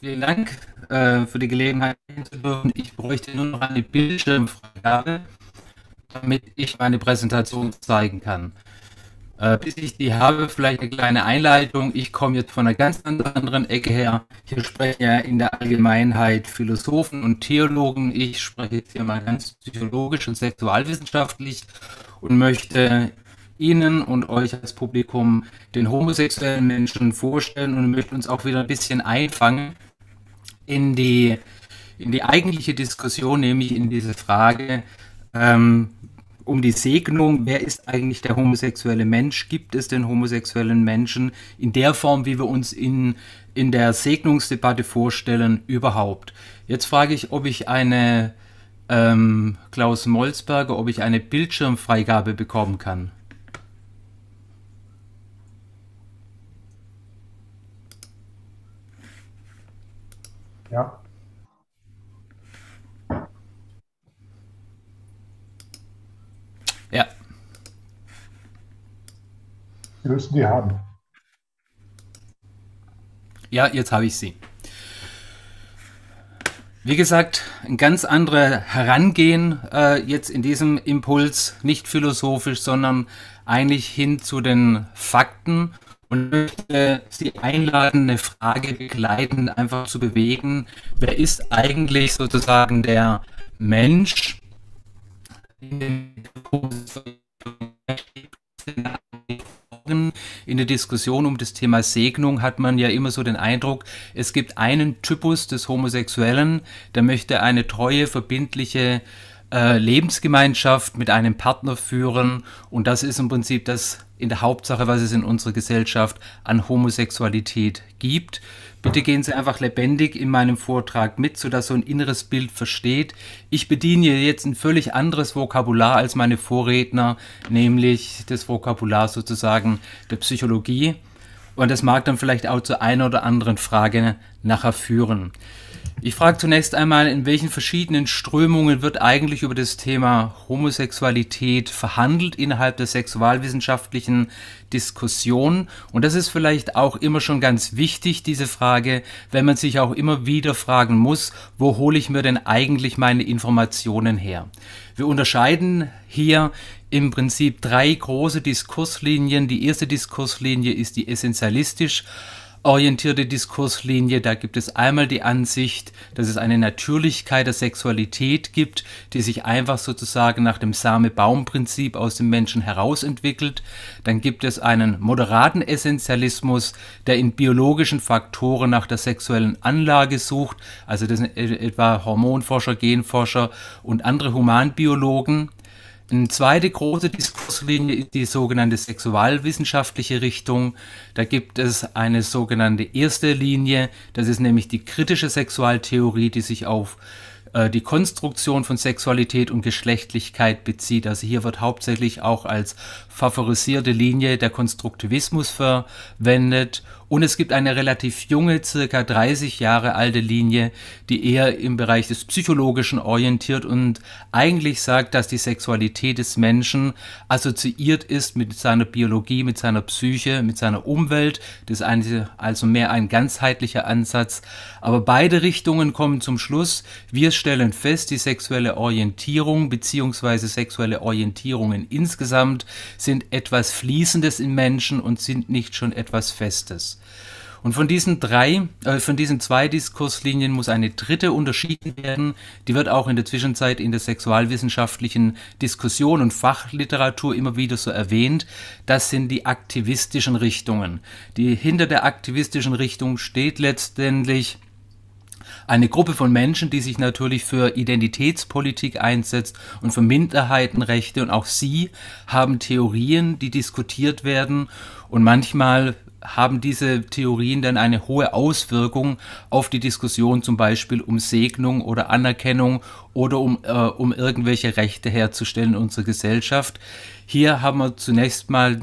Vielen Dank äh, für die Gelegenheit zu dürfen. Ich bräuchte nur noch eine Bildschirmfreigabe, damit ich meine Präsentation zeigen kann. Äh, bis ich die habe, vielleicht eine kleine Einleitung. Ich komme jetzt von einer ganz anderen Ecke her. Hier sprechen ja in der Allgemeinheit Philosophen und Theologen. Ich spreche jetzt hier mal ganz psychologisch und sexualwissenschaftlich und möchte Ihnen und euch als Publikum den homosexuellen Menschen vorstellen und möchte uns auch wieder ein bisschen einfangen in die, in die eigentliche Diskussion, nämlich in diese Frage ähm, um die Segnung, wer ist eigentlich der homosexuelle Mensch? Gibt es den homosexuellen Menschen in der Form, wie wir uns in, in der Segnungsdebatte vorstellen, überhaupt? Jetzt frage ich, ob ich eine ähm, Klaus Molzberger, ob ich eine Bildschirmfreigabe bekommen kann. Ja. Ja. Wir müssen die haben. Ja, jetzt habe ich sie. Wie gesagt, ein ganz anderes Herangehen äh, jetzt in diesem Impuls, nicht philosophisch, sondern eigentlich hin zu den Fakten und möchte Sie einladen, eine Frage begleitend einfach zu bewegen. Wer ist eigentlich sozusagen der Mensch? In der Diskussion um das Thema Segnung hat man ja immer so den Eindruck, es gibt einen Typus des Homosexuellen, der möchte eine treue, verbindliche äh, Lebensgemeinschaft mit einem Partner führen. Und das ist im Prinzip das in der Hauptsache, was es in unserer Gesellschaft an Homosexualität gibt. Bitte gehen Sie einfach lebendig in meinem Vortrag mit, sodass so ein inneres Bild versteht. Ich bediene jetzt ein völlig anderes Vokabular als meine Vorredner, nämlich das Vokabular sozusagen der Psychologie. Und das mag dann vielleicht auch zu einer oder anderen Frage nachher führen. Ich frage zunächst einmal, in welchen verschiedenen Strömungen wird eigentlich über das Thema Homosexualität verhandelt innerhalb der sexualwissenschaftlichen Diskussion? Und das ist vielleicht auch immer schon ganz wichtig, diese Frage, wenn man sich auch immer wieder fragen muss, wo hole ich mir denn eigentlich meine Informationen her? Wir unterscheiden hier im Prinzip drei große Diskurslinien. Die erste Diskurslinie ist die essentialistisch orientierte Diskurslinie. Da gibt es einmal die Ansicht, dass es eine Natürlichkeit der Sexualität gibt, die sich einfach sozusagen nach dem Same-Baum-Prinzip aus dem Menschen herausentwickelt. Dann gibt es einen moderaten Essentialismus, der in biologischen Faktoren nach der sexuellen Anlage sucht. Also das sind e-, etwa Hormonforscher, Genforscher und andere Humanbiologen. Eine zweite große Diskurslinie ist die sogenannte sexualwissenschaftliche Richtung. Da gibt es eine sogenannte erste Linie, das ist nämlich die kritische Sexualtheorie, die sich auf äh, die Konstruktion von Sexualität und Geschlechtlichkeit bezieht. Also hier wird hauptsächlich auch als favorisierte Linie der Konstruktivismus verwendet und es gibt eine relativ junge, circa 30 Jahre alte Linie, die eher im Bereich des Psychologischen orientiert und eigentlich sagt, dass die Sexualität des Menschen assoziiert ist mit seiner Biologie, mit seiner Psyche, mit seiner Umwelt. Das ist also mehr ein ganzheitlicher Ansatz. Aber beide Richtungen kommen zum Schluss. Wir stellen fest, die sexuelle Orientierung bzw. sexuelle Orientierungen insgesamt sind etwas Fließendes in Menschen und sind nicht schon etwas Festes. Und von diesen drei, äh, von diesen zwei Diskurslinien muss eine dritte unterschieden werden. Die wird auch in der Zwischenzeit in der sexualwissenschaftlichen Diskussion und Fachliteratur immer wieder so erwähnt. Das sind die aktivistischen Richtungen. Die hinter der aktivistischen Richtung steht letztendlich eine Gruppe von Menschen, die sich natürlich für Identitätspolitik einsetzt und für Minderheitenrechte und auch sie haben Theorien, die diskutiert werden und manchmal haben diese Theorien dann eine hohe Auswirkung auf die Diskussion zum Beispiel um Segnung oder Anerkennung oder um, äh, um irgendwelche Rechte herzustellen in unserer Gesellschaft. Hier haben wir zunächst mal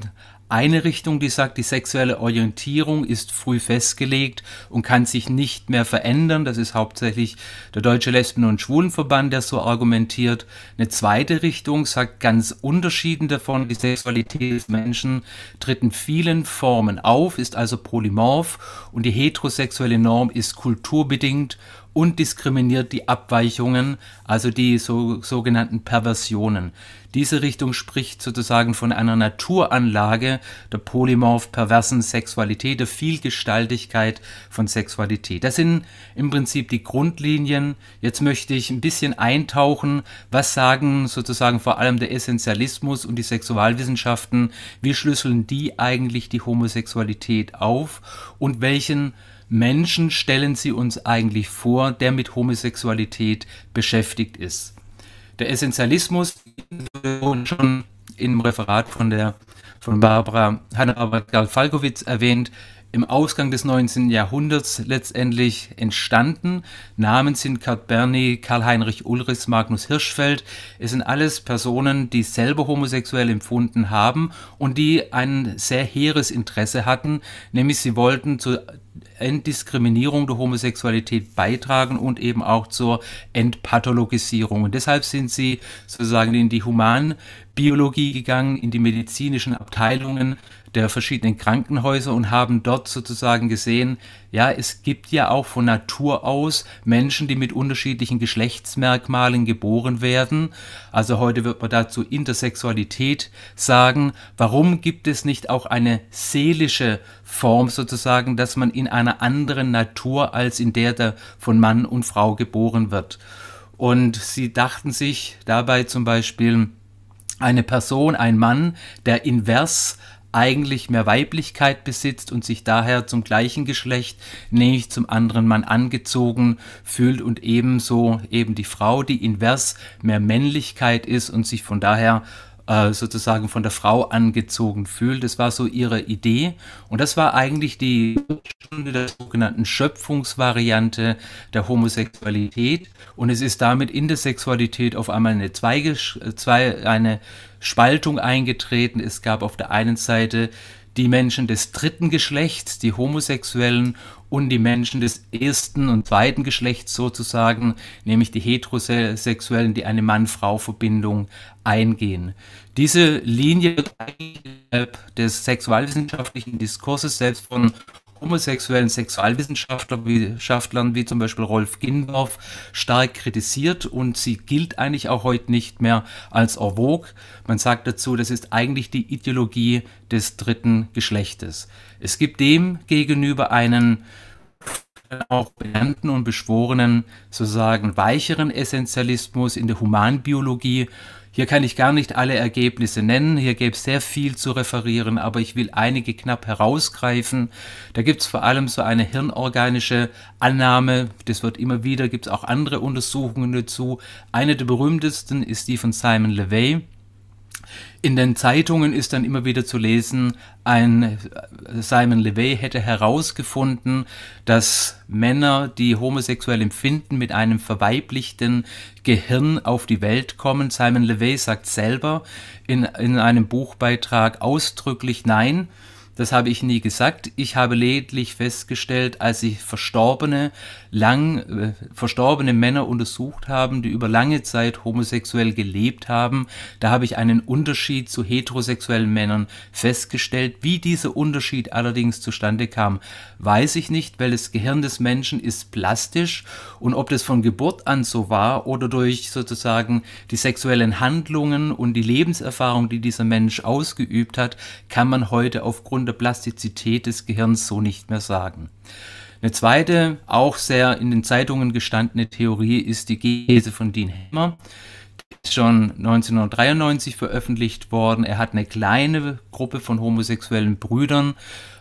eine Richtung, die sagt, die sexuelle Orientierung ist früh festgelegt und kann sich nicht mehr verändern. Das ist hauptsächlich der Deutsche Lesben- und Schwulenverband, der so argumentiert. Eine zweite Richtung sagt ganz unterschieden davon, die Sexualität des Menschen tritt in vielen Formen auf, ist also polymorph und die heterosexuelle Norm ist kulturbedingt und diskriminiert die Abweichungen, also die so, sogenannten Perversionen. Diese Richtung spricht sozusagen von einer Naturanlage der polymorph perversen Sexualität, der Vielgestaltigkeit von Sexualität. Das sind im Prinzip die Grundlinien. Jetzt möchte ich ein bisschen eintauchen, was sagen sozusagen vor allem der Essentialismus und die Sexualwissenschaften, wie schlüsseln die eigentlich die Homosexualität auf und welchen Menschen stellen Sie uns eigentlich vor, der mit Homosexualität beschäftigt ist? Der Essentialismus, schon im Referat von der von Barbara Hanna-Barbara Falkowitz erwähnt, im Ausgang des 19. Jahrhunderts letztendlich entstanden. Namen sind Kurt Berni, Karl-Heinrich Ulrichs, Magnus Hirschfeld. Es sind alles Personen, die selber homosexuell empfunden haben und die ein sehr hehres Interesse hatten, nämlich sie wollten zu Enddiskriminierung der Homosexualität beitragen und eben auch zur Entpathologisierung. Und deshalb sind sie sozusagen in die Humanbiologie gegangen, in die medizinischen Abteilungen, der verschiedenen Krankenhäuser und haben dort sozusagen gesehen, ja, es gibt ja auch von Natur aus Menschen, die mit unterschiedlichen Geschlechtsmerkmalen geboren werden. Also heute wird man dazu Intersexualität sagen. Warum gibt es nicht auch eine seelische Form sozusagen, dass man in einer anderen Natur als in der der von Mann und Frau geboren wird? Und sie dachten sich dabei zum Beispiel, eine Person, ein Mann, der invers eigentlich mehr Weiblichkeit besitzt und sich daher zum gleichen Geschlecht, nämlich zum anderen Mann angezogen fühlt und ebenso eben die Frau, die invers mehr Männlichkeit ist und sich von daher äh, sozusagen von der Frau angezogen fühlt. Das war so ihre Idee. Und das war eigentlich die Stunde der sogenannten Schöpfungsvariante der Homosexualität. Und es ist damit in der Sexualität auf einmal eine, Zweige, äh, zwei, eine Spaltung eingetreten. Es gab auf der einen Seite die Menschen des dritten Geschlechts, die Homosexuellen und die Menschen des ersten und zweiten Geschlechts sozusagen, nämlich die Heterosexuellen, die eine Mann-Frau-Verbindung eingehen. Diese Linie des sexualwissenschaftlichen Diskurses selbst von homosexuellen Sexualwissenschaftlern wie, zum Beispiel Rolf Gindorf stark kritisiert und sie gilt eigentlich auch heute nicht mehr als erwog. Man sagt dazu, das ist eigentlich die Ideologie des dritten Geschlechtes. Es gibt dem gegenüber einen auch benannten und beschworenen, sozusagen weicheren Essentialismus in der Humanbiologie, hier kann ich gar nicht alle Ergebnisse nennen, hier gäbe es sehr viel zu referieren, aber ich will einige knapp herausgreifen. Da gibt es vor allem so eine hirnorganische Annahme, das wird immer wieder, gibt es auch andere Untersuchungen dazu. Eine der berühmtesten ist die von Simon LeVay in den Zeitungen ist dann immer wieder zu lesen, ein äh, Simon LeVay hätte herausgefunden, dass Männer, die homosexuell empfinden, mit einem verweiblichten Gehirn auf die Welt kommen. Simon LeVay sagt selber in, in einem Buchbeitrag ausdrücklich Nein. Das habe ich nie gesagt. Ich habe lediglich festgestellt, als ich Verstorbene lang äh, verstorbene Männer untersucht haben, die über lange Zeit homosexuell gelebt haben. Da habe ich einen Unterschied zu heterosexuellen Männern festgestellt. Wie dieser Unterschied allerdings zustande kam, weiß ich nicht, weil das Gehirn des Menschen ist plastisch und ob das von Geburt an so war oder durch sozusagen die sexuellen Handlungen und die Lebenserfahrung, die dieser Mensch ausgeübt hat, kann man heute aufgrund der Plastizität des Gehirns so nicht mehr sagen. Eine zweite, auch sehr in den Zeitungen gestandene Theorie ist die Gese von Dean Die Ist schon 1993 veröffentlicht worden. Er hat eine kleine Gruppe von homosexuellen Brüdern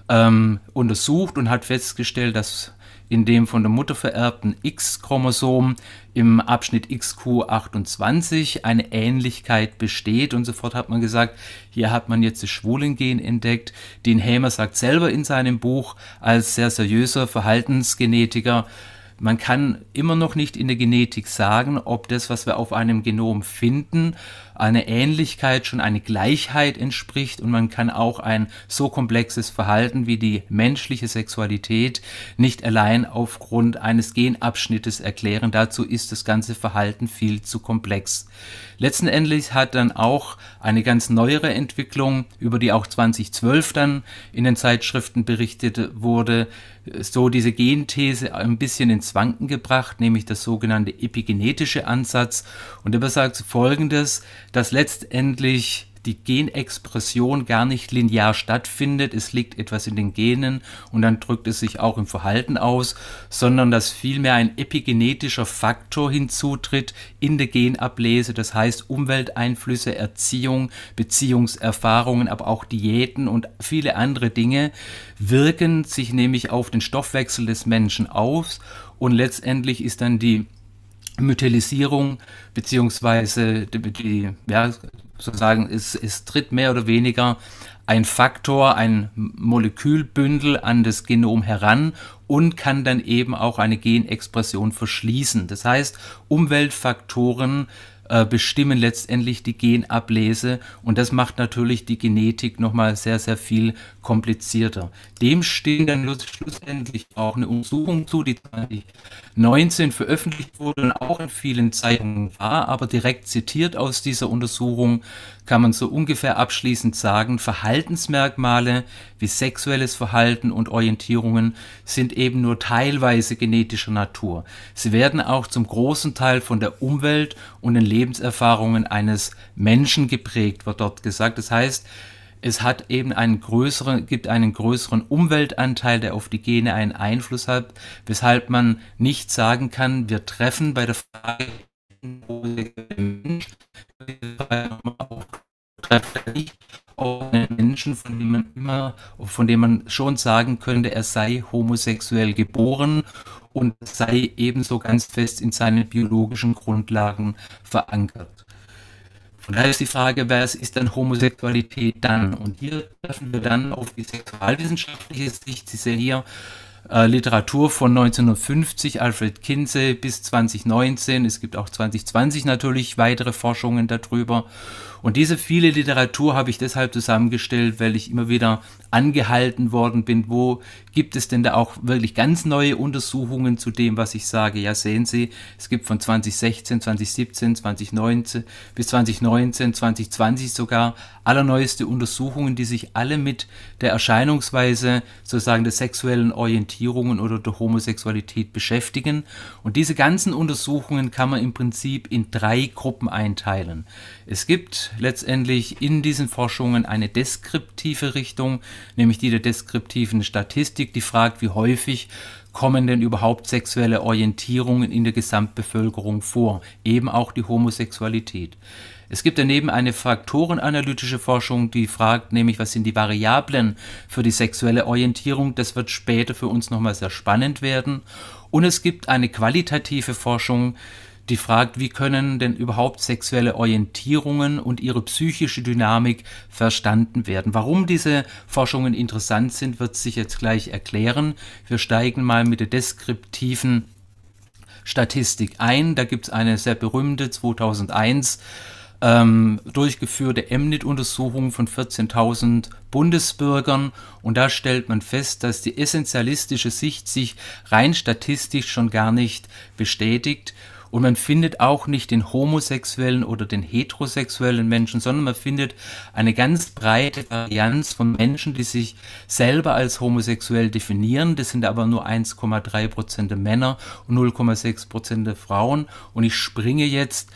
ähm, untersucht und hat festgestellt, dass in dem von der Mutter vererbten X-Chromosom im Abschnitt XQ28 eine Ähnlichkeit besteht. Und sofort hat man gesagt, hier hat man jetzt das Schwulengen entdeckt. Dean Hamer sagt selber in seinem Buch als sehr seriöser Verhaltensgenetiker, man kann immer noch nicht in der Genetik sagen, ob das, was wir auf einem Genom finden, eine Ähnlichkeit, schon eine Gleichheit entspricht und man kann auch ein so komplexes Verhalten wie die menschliche Sexualität nicht allein aufgrund eines Genabschnittes erklären. Dazu ist das ganze Verhalten viel zu komplex. Letzten Endes hat dann auch eine ganz neuere Entwicklung, über die auch 2012 dann in den Zeitschriften berichtet wurde, so diese Genthese ein bisschen ins Wanken gebracht, nämlich das sogenannte epigenetische Ansatz. Und er besagt folgendes, dass letztendlich die Genexpression gar nicht linear stattfindet, es liegt etwas in den Genen und dann drückt es sich auch im Verhalten aus, sondern dass vielmehr ein epigenetischer Faktor hinzutritt in der Genablese, das heißt Umwelteinflüsse, Erziehung, Beziehungserfahrungen, aber auch Diäten und viele andere Dinge wirken sich nämlich auf den Stoffwechsel des Menschen aus und letztendlich ist dann die Mythelisierung beziehungsweise die, die ja, sozusagen, es, es tritt mehr oder weniger ein Faktor, ein Molekülbündel an das Genom heran und kann dann eben auch eine Genexpression verschließen. Das heißt, Umweltfaktoren äh, bestimmen letztendlich die Genablese und das macht natürlich die Genetik nochmal sehr, sehr viel komplizierter. Dem stehen dann schlussendlich auch eine Untersuchung zu, die 2019 veröffentlicht wurde und auch in vielen Zeitungen war, aber direkt zitiert aus dieser Untersuchung kann man so ungefähr abschließend sagen, Verhaltensmerkmale wie sexuelles Verhalten und Orientierungen sind eben nur teilweise genetischer Natur. Sie werden auch zum großen Teil von der Umwelt und den Lebenserfahrungen eines Menschen geprägt, wird dort gesagt. Das heißt, es hat eben einen größeren, gibt einen größeren Umweltanteil, der auf die Gene einen Einfluss hat, weshalb man nicht sagen kann, wir treffen bei der Frage, auf einen Menschen, von dem man immer, von dem man schon sagen könnte, er sei homosexuell geboren und sei ebenso ganz fest in seinen biologischen Grundlagen verankert. Und da ist die Frage, was ist dann Homosexualität dann? Und hier treffen wir dann auf die sexualwissenschaftliche Sicht. Sie sehen hier äh, Literatur von 1950, Alfred Kinsey bis 2019. Es gibt auch 2020 natürlich weitere Forschungen darüber. Und diese viele Literatur habe ich deshalb zusammengestellt, weil ich immer wieder angehalten worden bin, wo gibt es denn da auch wirklich ganz neue Untersuchungen zu dem, was ich sage. Ja, sehen Sie, es gibt von 2016, 2017, 2019 bis 2019, 2020 sogar allerneueste Untersuchungen, die sich alle mit der Erscheinungsweise sozusagen der sexuellen Orientierungen oder der Homosexualität beschäftigen. Und diese ganzen Untersuchungen kann man im Prinzip in drei Gruppen einteilen. Es gibt letztendlich in diesen Forschungen eine deskriptive Richtung, nämlich die der deskriptiven Statistik, die fragt, wie häufig kommen denn überhaupt sexuelle Orientierungen in der Gesamtbevölkerung vor, eben auch die Homosexualität. Es gibt daneben eine faktorenanalytische Forschung, die fragt nämlich, was sind die Variablen für die sexuelle Orientierung. Das wird später für uns nochmal sehr spannend werden. Und es gibt eine qualitative Forschung, die fragt, wie können denn überhaupt sexuelle Orientierungen und ihre psychische Dynamik verstanden werden. Warum diese Forschungen interessant sind, wird sich jetzt gleich erklären. Wir steigen mal mit der deskriptiven Statistik ein. Da gibt es eine sehr berühmte 2001 ähm, durchgeführte MNIT-Untersuchung von 14.000 Bundesbürgern und da stellt man fest, dass die essentialistische Sicht sich rein statistisch schon gar nicht bestätigt und man findet auch nicht den homosexuellen oder den heterosexuellen Menschen, sondern man findet eine ganz breite Varianz von Menschen, die sich selber als homosexuell definieren. Das sind aber nur 1,3 Prozent der Männer und 0,6 Prozent der Frauen. Und ich springe jetzt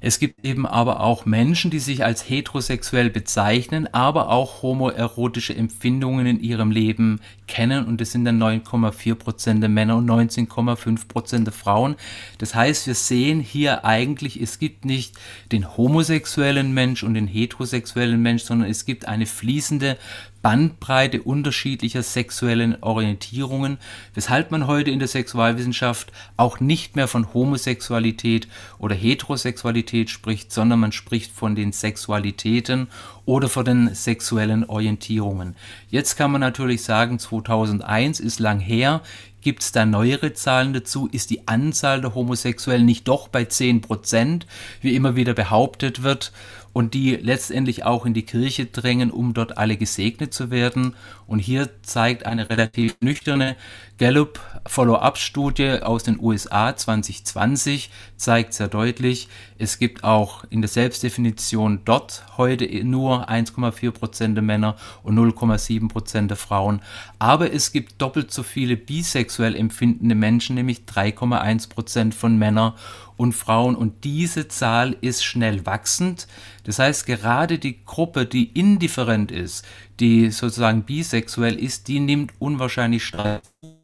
es gibt eben aber auch Menschen, die sich als heterosexuell bezeichnen, aber auch homoerotische Empfindungen in ihrem Leben kennen und das sind dann 9,4 Prozent der Männer und 19,5 Prozent der Frauen. Das heißt, wir sehen hier eigentlich, es gibt nicht den homosexuellen Mensch und den heterosexuellen Mensch, sondern es gibt eine fließende Bandbreite unterschiedlicher sexuellen Orientierungen, weshalb man heute in der Sexualwissenschaft auch nicht mehr von Homosexualität oder Heterosexualität spricht, sondern man spricht von den Sexualitäten oder von den sexuellen Orientierungen. Jetzt kann man natürlich sagen, 2001 ist lang her, Gibt es da neuere Zahlen dazu? Ist die Anzahl der Homosexuellen nicht doch bei 10 Prozent, wie immer wieder behauptet wird, und die letztendlich auch in die Kirche drängen, um dort alle gesegnet zu werden? Und hier zeigt eine relativ nüchterne Gallup Follow-up-Studie aus den USA 2020 zeigt sehr deutlich, es gibt auch in der Selbstdefinition dort heute nur 1,4% Prozent der Männer und 0,7% Prozent der Frauen. Aber es gibt doppelt so viele bisexuell empfindende Menschen, nämlich 3,1% Prozent von Männern und Frauen. Und diese Zahl ist schnell wachsend. Das heißt, gerade die Gruppe, die indifferent ist, die sozusagen bisexuell ist, die nimmt unwahrscheinlich stark zu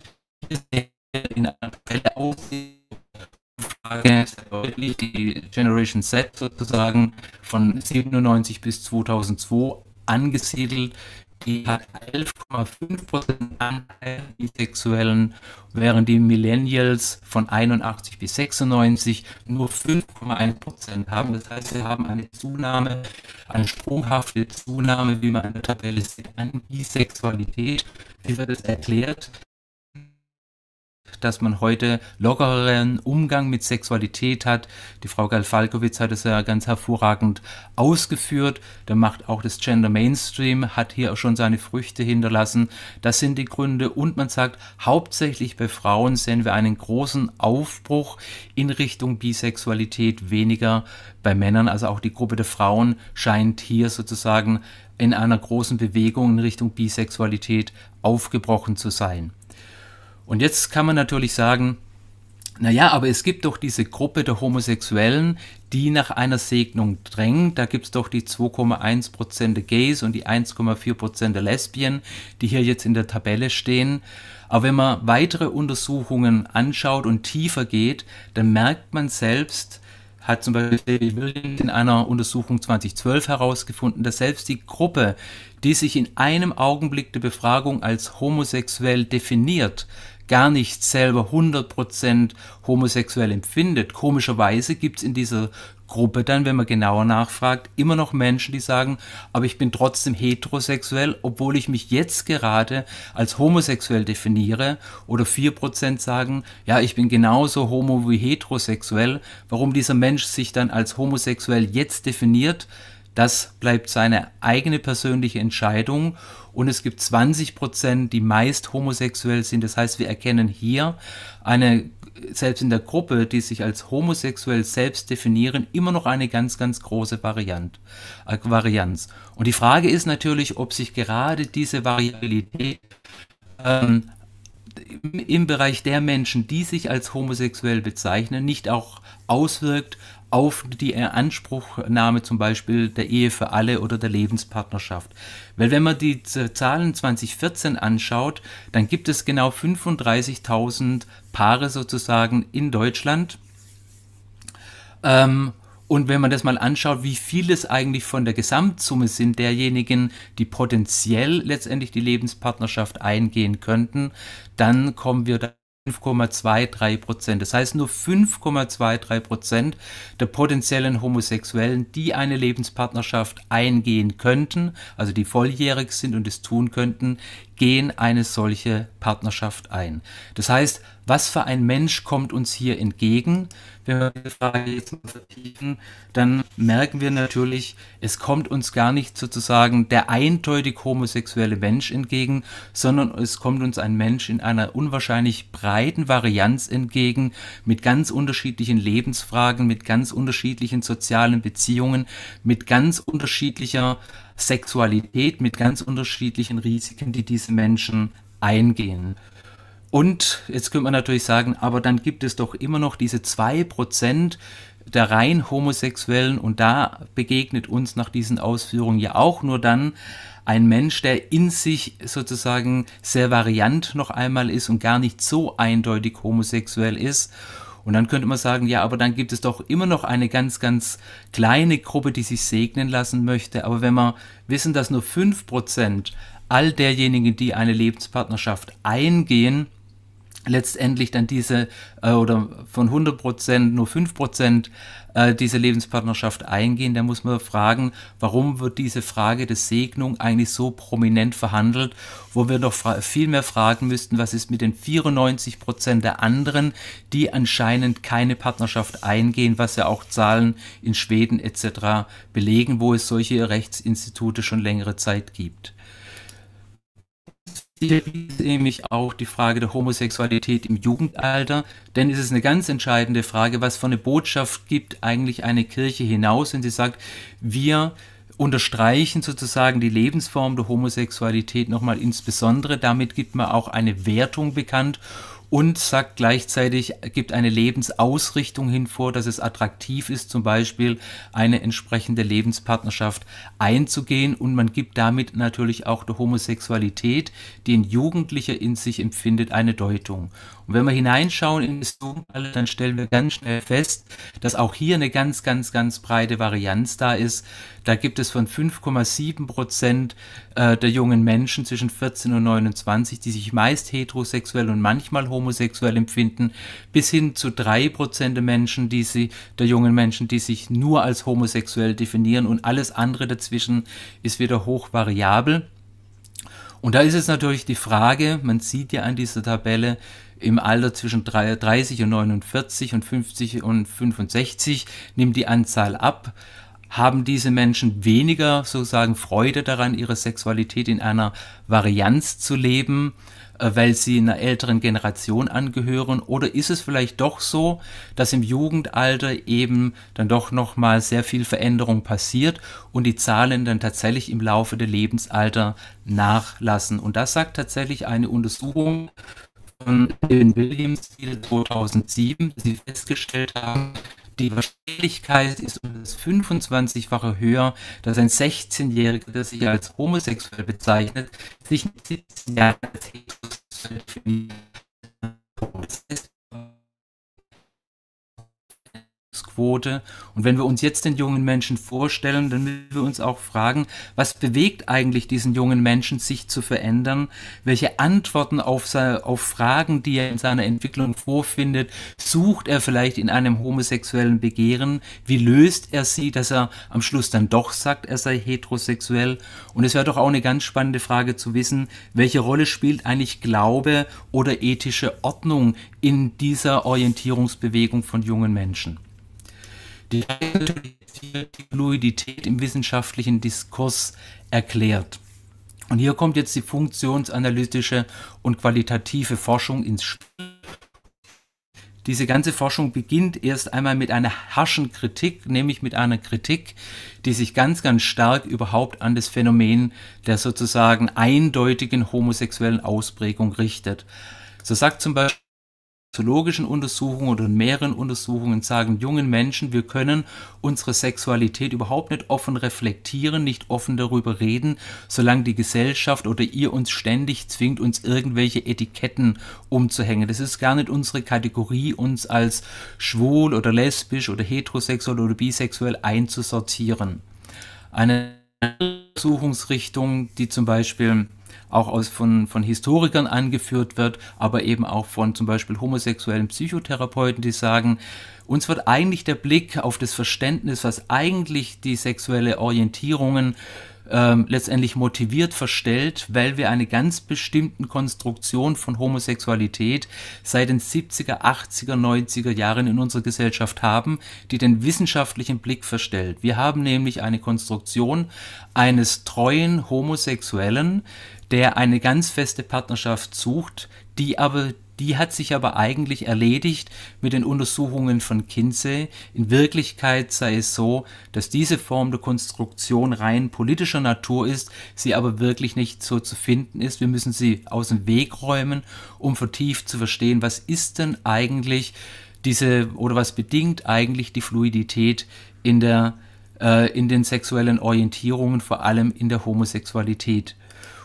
in einer Fälle aussieht. die Generation Z sozusagen von 97 bis 2002 angesiedelt, die hat 11,5% Anteil an Bisexuellen, während die Millennials von 81 bis 96 nur 5,1% haben. Das heißt, wir haben eine Zunahme, eine sprunghafte Zunahme, wie man in der Tabelle sieht, an Bisexualität. Wie wird das erklärt? dass man heute lockereren Umgang mit Sexualität hat. Die Frau Galfalkowitz hat es ja ganz hervorragend ausgeführt. Da macht auch das Gender Mainstream, hat hier auch schon seine Früchte hinterlassen. Das sind die Gründe. Und man sagt, hauptsächlich bei Frauen sehen wir einen großen Aufbruch in Richtung Bisexualität, weniger bei Männern. Also auch die Gruppe der Frauen scheint hier sozusagen in einer großen Bewegung in Richtung Bisexualität aufgebrochen zu sein. Und jetzt kann man natürlich sagen, naja, aber es gibt doch diese Gruppe der Homosexuellen, die nach einer Segnung drängt. Da gibt es doch die 2,1% der Gays und die 1,4% der Lesbien, die hier jetzt in der Tabelle stehen. Aber wenn man weitere Untersuchungen anschaut und tiefer geht, dann merkt man selbst, hat zum Beispiel in einer Untersuchung 2012 herausgefunden, dass selbst die Gruppe, die sich in einem Augenblick der Befragung als homosexuell definiert, gar nicht selber 100% homosexuell empfindet. Komischerweise gibt es in dieser Gruppe dann, wenn man genauer nachfragt, immer noch Menschen, die sagen, aber ich bin trotzdem heterosexuell, obwohl ich mich jetzt gerade als homosexuell definiere. Oder 4% sagen, ja, ich bin genauso homo wie heterosexuell. Warum dieser Mensch sich dann als homosexuell jetzt definiert, das bleibt seine eigene persönliche Entscheidung und es gibt 20 Prozent, die meist homosexuell sind. Das heißt, wir erkennen hier eine, selbst in der Gruppe, die sich als homosexuell selbst definieren, immer noch eine ganz, ganz große Variant, äh, Varianz. Und die Frage ist natürlich, ob sich gerade diese Variabilität ähm, im Bereich der Menschen, die sich als homosexuell bezeichnen, nicht auch auswirkt auf die Anspruchnahme zum Beispiel der Ehe für alle oder der Lebenspartnerschaft. Weil wenn man die Zahlen 2014 anschaut, dann gibt es genau 35.000 Paare sozusagen in Deutschland. Ähm, und wenn man das mal anschaut, wie viel es eigentlich von der Gesamtsumme sind derjenigen, die potenziell letztendlich die Lebenspartnerschaft eingehen könnten, dann kommen wir da 5,23 Prozent. Das heißt, nur 5,23 Prozent der potenziellen Homosexuellen, die eine Lebenspartnerschaft eingehen könnten, also die volljährig sind und es tun könnten, gehen eine solche Partnerschaft ein. Das heißt, was für ein Mensch kommt uns hier entgegen? Wenn wir die Frage jetzt mal vertiefen, dann merken wir natürlich, es kommt uns gar nicht sozusagen der eindeutig homosexuelle Mensch entgegen, sondern es kommt uns ein Mensch in einer unwahrscheinlich breiten Varianz entgegen, mit ganz unterschiedlichen Lebensfragen, mit ganz unterschiedlichen sozialen Beziehungen, mit ganz unterschiedlicher Sexualität mit ganz unterschiedlichen Risiken, die diese Menschen eingehen. Und jetzt könnte man natürlich sagen, aber dann gibt es doch immer noch diese 2% der rein Homosexuellen und da begegnet uns nach diesen Ausführungen ja auch nur dann ein Mensch, der in sich sozusagen sehr variant noch einmal ist und gar nicht so eindeutig homosexuell ist und dann könnte man sagen, ja, aber dann gibt es doch immer noch eine ganz, ganz kleine Gruppe, die sich segnen lassen möchte. Aber wenn wir wissen, dass nur 5% all derjenigen, die eine Lebenspartnerschaft eingehen, letztendlich dann diese äh, oder von 100 Prozent nur 5 Prozent äh, diese Lebenspartnerschaft eingehen, dann muss man fragen, warum wird diese Frage der Segnung eigentlich so prominent verhandelt, wo wir doch viel mehr fragen müssten, was ist mit den 94 Prozent der anderen, die anscheinend keine Partnerschaft eingehen, was ja auch Zahlen in Schweden etc. belegen, wo es solche Rechtsinstitute schon längere Zeit gibt ist nämlich auch die Frage der Homosexualität im Jugendalter, denn es ist eine ganz entscheidende Frage, was für eine Botschaft gibt eigentlich eine Kirche hinaus, wenn sie sagt, wir unterstreichen sozusagen die Lebensform der Homosexualität nochmal insbesondere, damit gibt man auch eine Wertung bekannt und sagt gleichzeitig, gibt eine Lebensausrichtung hin vor, dass es attraktiv ist, zum Beispiel eine entsprechende Lebenspartnerschaft einzugehen. Und man gibt damit natürlich auch der Homosexualität, die ein Jugendlicher in sich empfindet, eine Deutung. Und wenn wir hineinschauen in das zoom dann stellen wir ganz schnell fest, dass auch hier eine ganz, ganz, ganz breite Varianz da ist. Da gibt es von 5,7 Prozent äh, der jungen Menschen zwischen 14 und 29, die sich meist heterosexuell und manchmal homosexuell empfinden, bis hin zu 3 Prozent der Menschen, die sie, der jungen Menschen, die sich nur als homosexuell definieren und alles andere dazwischen ist wieder hoch variabel. Und da ist es natürlich die Frage, man sieht ja an dieser Tabelle, im Alter zwischen 30 und 49 und 50 und 65 nimmt die Anzahl ab. Haben diese Menschen weniger sozusagen Freude daran, ihre Sexualität in einer Varianz zu leben, äh, weil sie einer älteren Generation angehören? Oder ist es vielleicht doch so, dass im Jugendalter eben dann doch nochmal sehr viel Veränderung passiert und die Zahlen dann tatsächlich im Laufe der Lebensalter nachlassen? Und das sagt tatsächlich eine Untersuchung von den Williams, die 2007, sie festgestellt haben, die Wahrscheinlichkeit ist um das 25-fache höher, dass ein 16-Jähriger, der sich als homosexuell bezeichnet, sich mit 17 Jahren als heterosexuell definiert. Das Quote. Und wenn wir uns jetzt den jungen Menschen vorstellen, dann müssen wir uns auch fragen, was bewegt eigentlich diesen jungen Menschen, sich zu verändern? Welche Antworten auf, auf Fragen, die er in seiner Entwicklung vorfindet, sucht er vielleicht in einem homosexuellen Begehren? Wie löst er sie, dass er am Schluss dann doch sagt, er sei heterosexuell? Und es wäre doch auch eine ganz spannende Frage zu wissen, welche Rolle spielt eigentlich Glaube oder ethische Ordnung in dieser Orientierungsbewegung von jungen Menschen? die Fluidität im wissenschaftlichen Diskurs erklärt. Und hier kommt jetzt die funktionsanalytische und qualitative Forschung ins Spiel. Diese ganze Forschung beginnt erst einmal mit einer harschen Kritik, nämlich mit einer Kritik, die sich ganz, ganz stark überhaupt an das Phänomen der sozusagen eindeutigen homosexuellen Ausprägung richtet. So sagt zum Beispiel soziologischen Untersuchungen oder in mehreren Untersuchungen sagen jungen Menschen, wir können unsere Sexualität überhaupt nicht offen reflektieren, nicht offen darüber reden, solange die Gesellschaft oder ihr uns ständig zwingt, uns irgendwelche Etiketten umzuhängen. Das ist gar nicht unsere Kategorie, uns als schwul oder lesbisch oder heterosexuell oder bisexuell einzusortieren. Eine Untersuchungsrichtung, die zum Beispiel auch aus, von, von Historikern angeführt wird, aber eben auch von zum Beispiel homosexuellen Psychotherapeuten, die sagen, uns wird eigentlich der Blick auf das Verständnis, was eigentlich die sexuelle Orientierungen äh, ähm, letztendlich motiviert, verstellt, weil wir eine ganz bestimmten Konstruktion von Homosexualität seit den 70er, 80er, 90er Jahren in unserer Gesellschaft haben, die den wissenschaftlichen Blick verstellt. Wir haben nämlich eine Konstruktion eines treuen Homosexuellen, der eine ganz feste Partnerschaft sucht, die aber die hat sich aber eigentlich erledigt mit den Untersuchungen von Kinsey. In Wirklichkeit sei es so, dass diese Form der Konstruktion rein politischer Natur ist, sie aber wirklich nicht so zu finden ist. Wir müssen sie aus dem Weg räumen, um vertieft zu verstehen, was ist denn eigentlich diese oder was bedingt eigentlich die Fluidität in der äh, in den sexuellen Orientierungen, vor allem in der Homosexualität.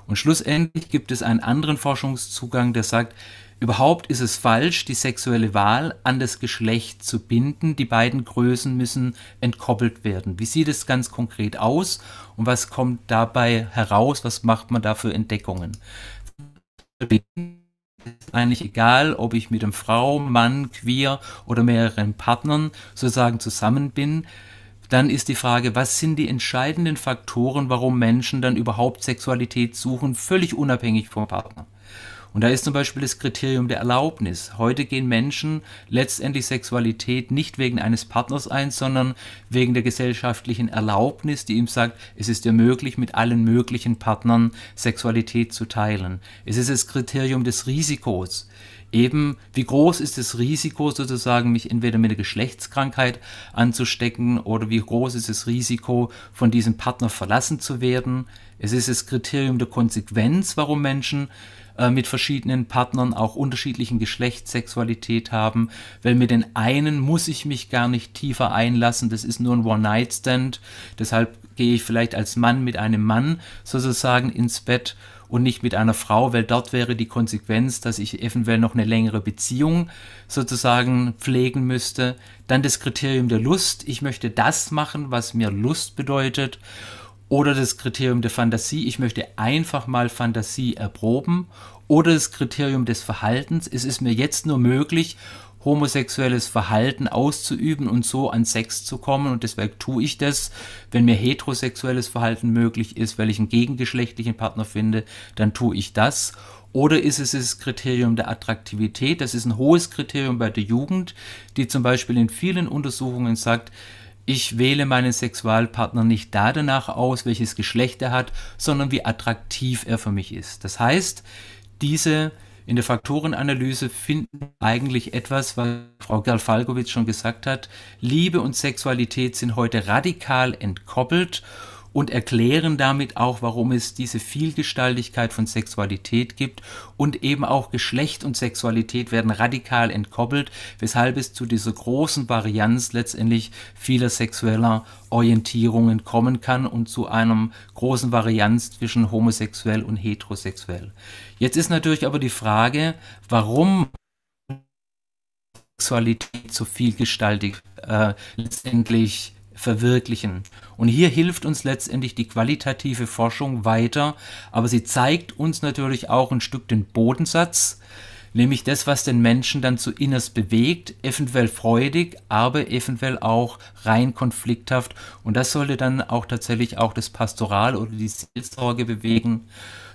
Und schlussendlich gibt es einen anderen Forschungszugang, der sagt, Überhaupt ist es falsch, die sexuelle Wahl an das Geschlecht zu binden. Die beiden Größen müssen entkoppelt werden. Wie sieht es ganz konkret aus und was kommt dabei heraus? Was macht man da für Entdeckungen? ist eigentlich egal, ob ich mit einem Frau, Mann, Queer oder mehreren Partnern sozusagen zusammen bin. Dann ist die Frage, was sind die entscheidenden Faktoren, warum Menschen dann überhaupt Sexualität suchen, völlig unabhängig vom Partner. Und da ist zum Beispiel das Kriterium der Erlaubnis. Heute gehen Menschen letztendlich Sexualität nicht wegen eines Partners ein, sondern wegen der gesellschaftlichen Erlaubnis, die ihm sagt, es ist dir möglich, mit allen möglichen Partnern Sexualität zu teilen. Es ist das Kriterium des Risikos eben, wie groß ist das Risiko sozusagen, mich entweder mit einer Geschlechtskrankheit anzustecken oder wie groß ist das Risiko, von diesem Partner verlassen zu werden. Es ist das Kriterium der Konsequenz, warum Menschen äh, mit verschiedenen Partnern auch unterschiedlichen Geschlechtssexualität haben, weil mit den einen muss ich mich gar nicht tiefer einlassen, das ist nur ein One-Night-Stand, deshalb gehe ich vielleicht als Mann mit einem Mann sozusagen ins Bett und nicht mit einer Frau, weil dort wäre die Konsequenz, dass ich eventuell noch eine längere Beziehung sozusagen pflegen müsste. Dann das Kriterium der Lust. Ich möchte das machen, was mir Lust bedeutet. Oder das Kriterium der Fantasie, ich möchte einfach mal Fantasie erproben. Oder das Kriterium des Verhaltens, es ist mir jetzt nur möglich, homosexuelles Verhalten auszuüben und so an Sex zu kommen. Und deshalb tue ich das. Wenn mir heterosexuelles Verhalten möglich ist, weil ich einen gegengeschlechtlichen Partner finde, dann tue ich das. Oder ist es das Kriterium der Attraktivität? Das ist ein hohes Kriterium bei der Jugend, die zum Beispiel in vielen Untersuchungen sagt, ich wähle meinen Sexualpartner nicht danach aus, welches Geschlecht er hat, sondern wie attraktiv er für mich ist. Das heißt, diese in der Faktorenanalyse finden eigentlich etwas, was Frau Galfalkowitz schon gesagt hat. Liebe und Sexualität sind heute radikal entkoppelt und erklären damit auch, warum es diese Vielgestaltigkeit von Sexualität gibt und eben auch Geschlecht und Sexualität werden radikal entkoppelt, weshalb es zu dieser großen Varianz letztendlich vieler sexueller Orientierungen kommen kann und zu einem großen Varianz zwischen homosexuell und heterosexuell. Jetzt ist natürlich aber die Frage, warum Sexualität so vielgestaltig äh, letztendlich verwirklichen. Und hier hilft uns letztendlich die qualitative Forschung weiter, aber sie zeigt uns natürlich auch ein Stück den Bodensatz, nämlich das, was den Menschen dann zu Innerst bewegt, eventuell freudig, aber eventuell auch rein konflikthaft. Und das sollte dann auch tatsächlich auch das Pastoral oder die Seelsorge bewegen.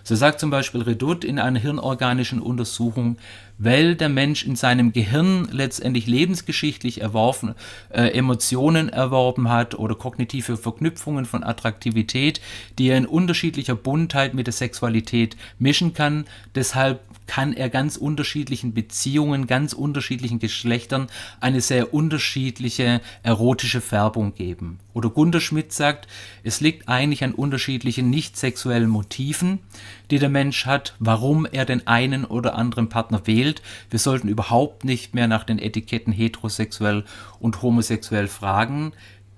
So sagt zum Beispiel Redut in einer hirnorganischen Untersuchung, weil der Mensch in seinem Gehirn letztendlich lebensgeschichtlich erworfen, äh, Emotionen erworben hat oder kognitive Verknüpfungen von Attraktivität, die er in unterschiedlicher Buntheit mit der Sexualität mischen kann. Deshalb kann er ganz unterschiedlichen Beziehungen, ganz unterschiedlichen Geschlechtern eine sehr unterschiedliche erotische Färbung geben. Oder Gunter Schmidt sagt, es liegt eigentlich an unterschiedlichen nicht sexuellen Motiven, die der Mensch hat, warum er den einen oder anderen Partner wählt. Wir sollten überhaupt nicht mehr nach den Etiketten heterosexuell und homosexuell fragen.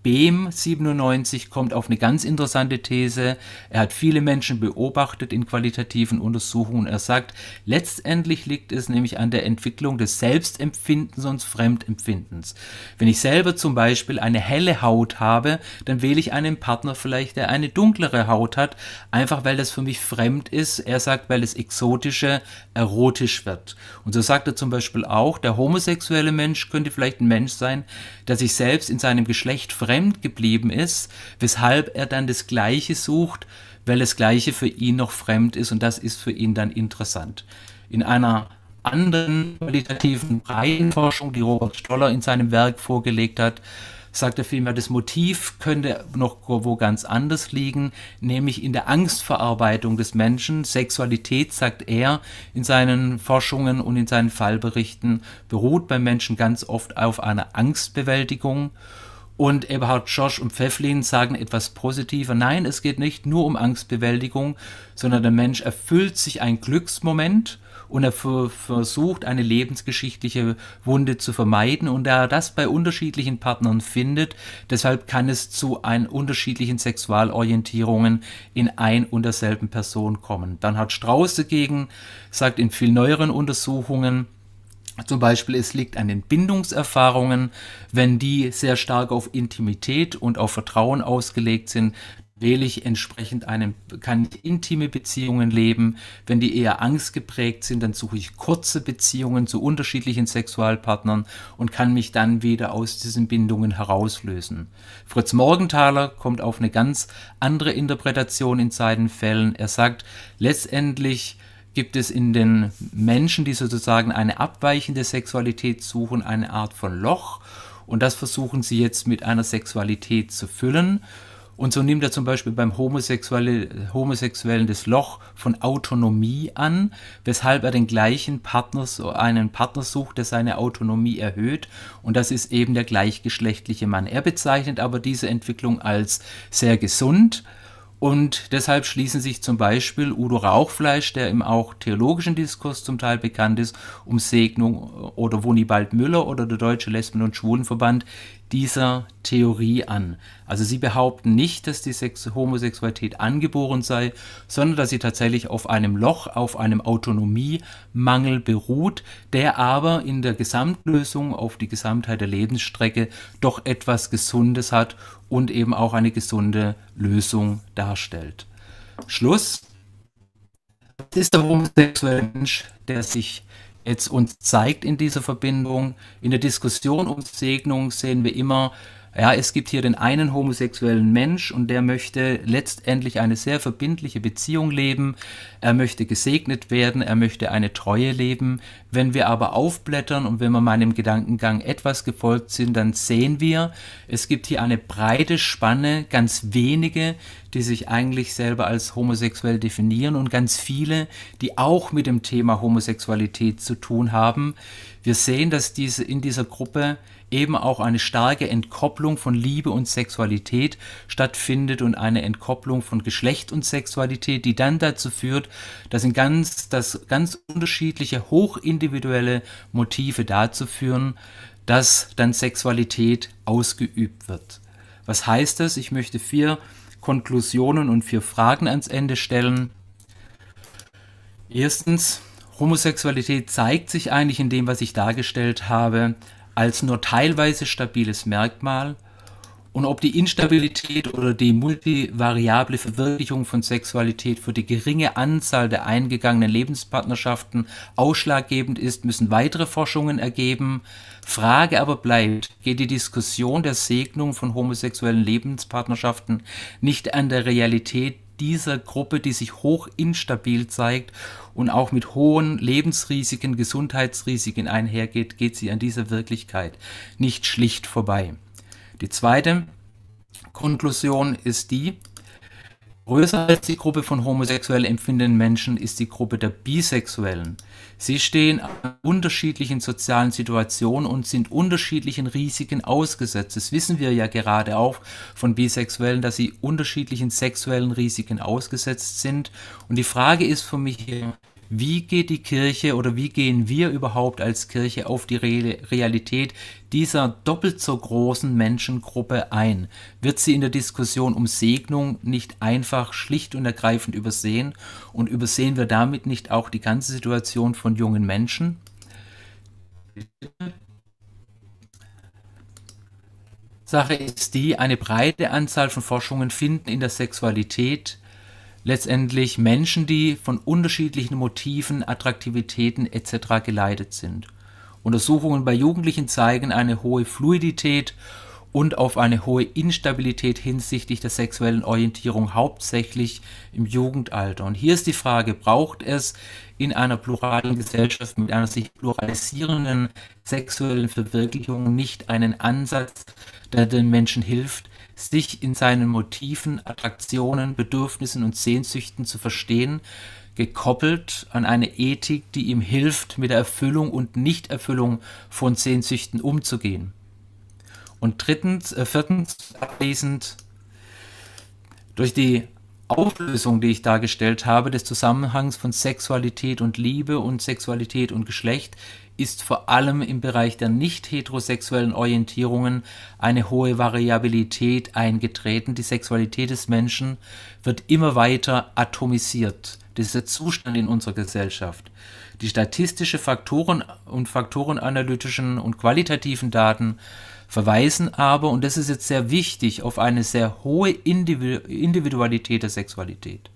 Behm 97 kommt auf eine ganz interessante These. Er hat viele Menschen beobachtet in qualitativen Untersuchungen. Er sagt, letztendlich liegt es nämlich an der Entwicklung des Selbstempfindens und Fremdempfindens. Wenn ich selber zum Beispiel eine helle Haut habe, dann wähle ich einen Partner vielleicht, der eine dunklere Haut hat, einfach weil das für mich fremd ist. Er sagt, weil das Exotische erotisch wird. Und so sagt er zum Beispiel auch, der homosexuelle Mensch könnte vielleicht ein Mensch sein, der sich selbst in seinem Geschlecht fremd fremd geblieben ist, weshalb er dann das Gleiche sucht, weil das Gleiche für ihn noch fremd ist und das ist für ihn dann interessant. In einer anderen qualitativen Reihenforschung, die Robert Stoller in seinem Werk vorgelegt hat, sagt er vielmehr, das Motiv könnte noch wo ganz anders liegen, nämlich in der Angstverarbeitung des Menschen. Sexualität, sagt er in seinen Forschungen und in seinen Fallberichten, beruht beim Menschen ganz oft auf einer Angstbewältigung und Eberhard Schorsch und Pfefflin sagen etwas positiver. Nein, es geht nicht nur um Angstbewältigung, sondern der Mensch erfüllt sich ein Glücksmoment und er versucht, eine lebensgeschichtliche Wunde zu vermeiden. Und da er das bei unterschiedlichen Partnern findet, deshalb kann es zu ein unterschiedlichen Sexualorientierungen in ein und derselben Person kommen. Dann hat Strauß dagegen sagt in viel neueren Untersuchungen, zum Beispiel, es liegt an den Bindungserfahrungen. Wenn die sehr stark auf Intimität und auf Vertrauen ausgelegt sind, wähle ich entsprechend einen, kann intime Beziehungen leben. Wenn die eher angstgeprägt sind, dann suche ich kurze Beziehungen zu unterschiedlichen Sexualpartnern und kann mich dann wieder aus diesen Bindungen herauslösen. Fritz Morgenthaler kommt auf eine ganz andere Interpretation in seinen Fällen. Er sagt, letztendlich gibt es in den Menschen, die sozusagen eine abweichende Sexualität suchen, eine Art von Loch. Und das versuchen sie jetzt mit einer Sexualität zu füllen. Und so nimmt er zum Beispiel beim Homosexuelle, Homosexuellen das Loch von Autonomie an, weshalb er den gleichen Partner, einen Partner sucht, der seine Autonomie erhöht. Und das ist eben der gleichgeschlechtliche Mann. Er bezeichnet aber diese Entwicklung als sehr gesund und deshalb schließen sich zum Beispiel Udo Rauchfleisch, der im auch theologischen Diskurs zum Teil bekannt ist, um Segnung oder Wunibald Müller oder der Deutsche Lesben- und Schwulenverband dieser Theorie an. Also sie behaupten nicht, dass die Sex Homosexualität angeboren sei, sondern dass sie tatsächlich auf einem Loch, auf einem Autonomiemangel beruht, der aber in der Gesamtlösung auf die Gesamtheit der Lebensstrecke doch etwas Gesundes hat und eben auch eine gesunde Lösung darstellt. Schluss. Das ist der homosexuelle Mensch, der sich jetzt uns zeigt in dieser Verbindung. In der Diskussion um Segnung sehen wir immer ja, es gibt hier den einen homosexuellen Mensch und der möchte letztendlich eine sehr verbindliche Beziehung leben, er möchte gesegnet werden, er möchte eine Treue leben. Wenn wir aber aufblättern und wenn wir meinem Gedankengang etwas gefolgt sind, dann sehen wir, es gibt hier eine breite Spanne, ganz wenige, die sich eigentlich selber als homosexuell definieren und ganz viele, die auch mit dem Thema Homosexualität zu tun haben. Wir sehen, dass diese in dieser Gruppe eben auch eine starke Entkopplung von Liebe und Sexualität stattfindet und eine Entkopplung von Geschlecht und Sexualität, die dann dazu führt, dass in ganz dass ganz unterschiedliche hochindividuelle Motive dazu führen, dass dann Sexualität ausgeübt wird. Was heißt das? Ich möchte vier Konklusionen und vier Fragen ans Ende stellen. Erstens, Homosexualität zeigt sich eigentlich in dem, was ich dargestellt habe, als nur teilweise stabiles Merkmal, und ob die Instabilität oder die multivariable Verwirklichung von Sexualität für die geringe Anzahl der eingegangenen Lebenspartnerschaften ausschlaggebend ist, müssen weitere Forschungen ergeben. Frage aber bleibt, geht die Diskussion der Segnung von homosexuellen Lebenspartnerschaften nicht an der Realität dieser Gruppe, die sich hoch instabil zeigt und auch mit hohen Lebensrisiken, Gesundheitsrisiken einhergeht, geht sie an dieser Wirklichkeit nicht schlicht vorbei. Die zweite Konklusion ist die, größer als die Gruppe von homosexuell empfindenden Menschen ist die Gruppe der Bisexuellen. Sie stehen an unterschiedlichen sozialen Situationen und sind unterschiedlichen Risiken ausgesetzt. Das wissen wir ja gerade auch von Bisexuellen, dass sie unterschiedlichen sexuellen Risiken ausgesetzt sind. Und die Frage ist für mich hier, wie geht die Kirche oder wie gehen wir überhaupt als Kirche auf die Re Realität dieser doppelt so großen Menschengruppe ein? Wird sie in der Diskussion um Segnung nicht einfach schlicht und ergreifend übersehen? Und übersehen wir damit nicht auch die ganze Situation von jungen Menschen? Sache ist die, eine breite Anzahl von Forschungen finden in der Sexualität letztendlich Menschen, die von unterschiedlichen Motiven, Attraktivitäten etc. geleitet sind. Untersuchungen bei Jugendlichen zeigen eine hohe Fluidität und auf eine hohe Instabilität hinsichtlich der sexuellen Orientierung, hauptsächlich im Jugendalter. Und hier ist die Frage, braucht es in einer pluralen Gesellschaft mit einer sich pluralisierenden sexuellen Verwirklichung nicht einen Ansatz, der den Menschen hilft, sich in seinen Motiven, Attraktionen, Bedürfnissen und Sehnsüchten zu verstehen, gekoppelt an eine Ethik, die ihm hilft, mit der Erfüllung und Nichterfüllung von Sehnsüchten umzugehen. Und drittens, äh, viertens, abschließend, durch die Auflösung, die ich dargestellt habe, des Zusammenhangs von Sexualität und Liebe und Sexualität und Geschlecht, ist vor allem im Bereich der nicht heterosexuellen Orientierungen eine hohe Variabilität eingetreten. Die Sexualität des Menschen wird immer weiter atomisiert. Das ist der Zustand in unserer Gesellschaft. Die statistische Faktoren und faktorenanalytischen und qualitativen Daten verweisen aber, und das ist jetzt sehr wichtig, auf eine sehr hohe Individualität der Sexualität.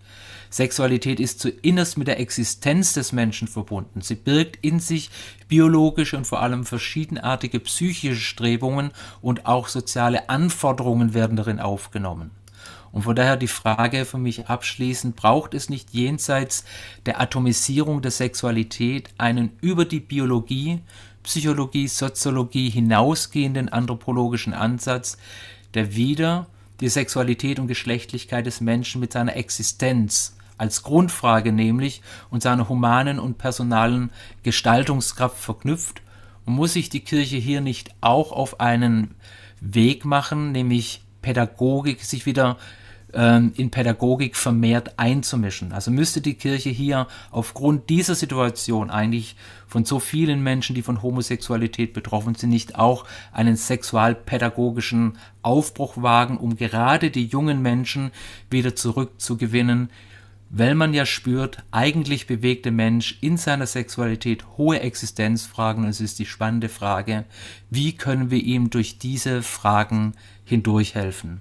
Sexualität ist zu innerst mit der Existenz des Menschen verbunden. Sie birgt in sich biologische und vor allem verschiedenartige psychische Strebungen und auch soziale Anforderungen werden darin aufgenommen. Und von daher die Frage für mich abschließend, braucht es nicht jenseits der Atomisierung der Sexualität einen über die Biologie, Psychologie, Soziologie hinausgehenden anthropologischen Ansatz, der wieder die Sexualität und Geschlechtlichkeit des Menschen mit seiner Existenz als Grundfrage nämlich und seiner humanen und personalen Gestaltungskraft verknüpft und muss sich die Kirche hier nicht auch auf einen Weg machen, nämlich Pädagogik sich wieder ähm, in Pädagogik vermehrt einzumischen. Also müsste die Kirche hier aufgrund dieser Situation eigentlich von so vielen Menschen, die von Homosexualität betroffen sind, nicht auch einen sexualpädagogischen Aufbruch wagen, um gerade die jungen Menschen wieder zurückzugewinnen, weil man ja spürt, eigentlich bewegt der Mensch in seiner Sexualität hohe Existenzfragen und es ist die spannende Frage, wie können wir ihm durch diese Fragen hindurchhelfen?